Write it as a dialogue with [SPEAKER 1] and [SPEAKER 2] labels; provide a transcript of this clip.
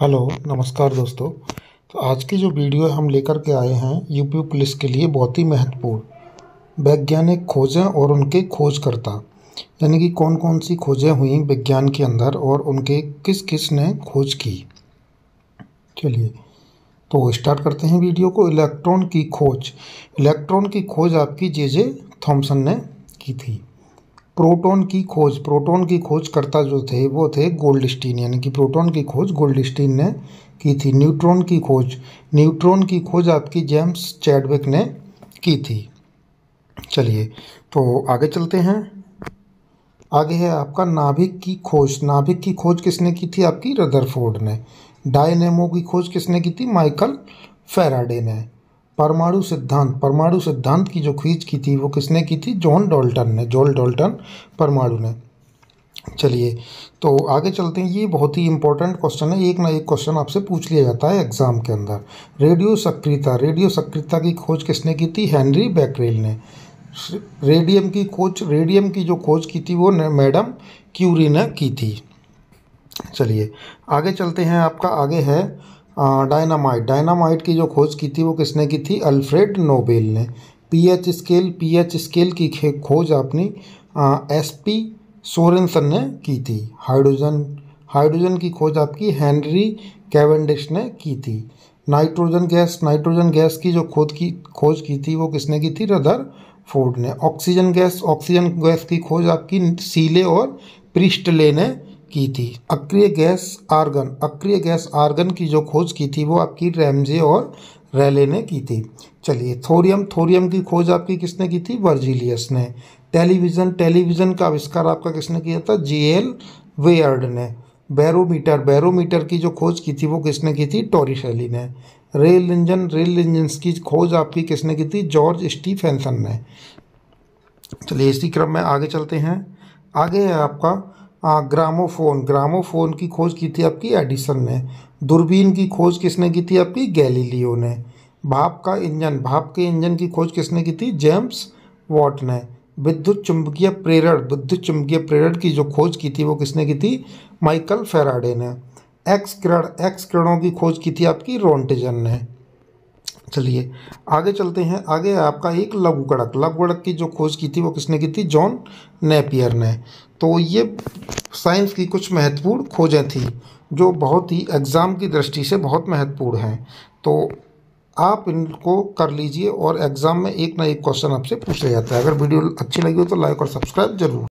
[SPEAKER 1] hello नमस्कार दोस्तों तो आज की जो वीडियो हम लेकर के आए हैं यूपी पुलिस के लिए बहुत ही महत्वपूर्ण वैज्ञानिक खोजें और उनके खोजकर्ता यानी कि कौन कौन सी खोजें हुई विज्ञान के अंदर और उनके किस किस ने खोज की चलिए तो स्टार्ट करते हैं वीडियो को इलेक्ट्रॉन की खोज इलेक्ट्रॉन की खोज आपकी जे जे थॉम्सन ने की थी प्रोटॉन की खोज प्रोटॉन की खोजकर्ता जो थे वो थे गोल्डस्टीन यानी कि प्रोटॉन की खोज गोल्डस्टीन ने की थी न्यूट्रॉन की खोज न्यूट्रॉन की खोज आपकी जेम्स चैडविक ने की थी चलिए तो आगे चलते हैं आगे है आपका नाभिक की खोज नाभिक की खोज किसने की थी आपकी रदरफोर्ड ने डायनेमो की खोज किसने की थी माइकल फेराडे ने परमाणु सिद्धांत परमाणु सिद्धांत की जो खींच की थी वो किसने की थी जॉन डॉल्टन ने जॉन डॉल्टन परमाणु ने चलिए तो आगे चलते हैं ये बहुत ही इंपॉर्टेंट क्वेश्चन है एक ना एक क्वेश्चन आपसे पूछ लिया जाता है एग्ज़ाम के अंदर रेडियो सक्रियता रेडियो सक्रियता की खोज किसने की थी हेनरी बैकरेल ने रेडियम की खोज रेडियम की जो खोज की थी वो मैडम क्यूरी ने की थी चलिए आगे चलते हैं आपका आगे है डायनामाइट डायनामाइट की जो खोज की थी वो किसने की थी अल्फ्रेड नोबेल ने पीएच स्केल पीएच स्केल की खोज अपनी एसपी सोरेनसन ने की थी हाइड्रोजन हाइड्रोजन की खोज आपकी हेनरी कैवेंडिश ने की थी नाइट्रोजन गैस नाइट्रोजन गैस की जो खोज की खोज की थी वो किसने की थी रदर फोर्ड ने ऑक्सीजन गैस ऑक्सीजन गैस की खोज आपकी सीले और प्रिस्टले ने की थी अक्रिय गैस आर्गन अक्रिय गैस आर्गन की जो खोज की थी वो आपकी रैमजे और रैले ने की थी चलिए थोरियम थोरियम की खोज आपकी किसने की थी वर्जीलियस ने टेलीविज़न टेलीविज़न का आविष्कार आपका किसने किया था जी एल वेयर्ड ने बैरोमीटर बैरोमीटर की जो खोज की थी वो किसने की थी टोरीशैली ने रेल इंजन रेल इंजन की खोज आपकी किसने की थी जॉर्ज स्टीफेंसन ने चलिए इसी क्रम में आगे चलते हैं आगे है आपका हाँ, ग्रामोफोन ग्रामोफोन की खोज की थी आपकी एडिसन ने दूरबीन की खोज किसने की थी आपकी गैलीलियो ने भाप का इंजन भाप के इंजन की खोज किसने की थी जेम्स वॉट ने विद्युत चुंबकीय प्रेरण विद्युत चुंबकीय प्रेरण की जो खोज की थी वो किसने की थी माइकल फेराडे ने एक्स किरण एक्स किरणों की खोज की थी आपकी रोंटेजन ने चलिए आगे चलते हैं आगे आपका एक लघु गणक लघु गणक की जो खोज की थी वो किसने की थी जॉन नेपियर ने तो ये साइंस की कुछ महत्वपूर्ण खोजें थी जो बहुत ही एग्ज़ाम की दृष्टि से बहुत महत्वपूर्ण हैं तो आप इनको कर लीजिए और एग्ज़ाम में एक ना एक क्वेश्चन आपसे पूछा जाता है अगर वीडियो अच्छी लगी हो तो लाइक और सब्सक्राइब जरूर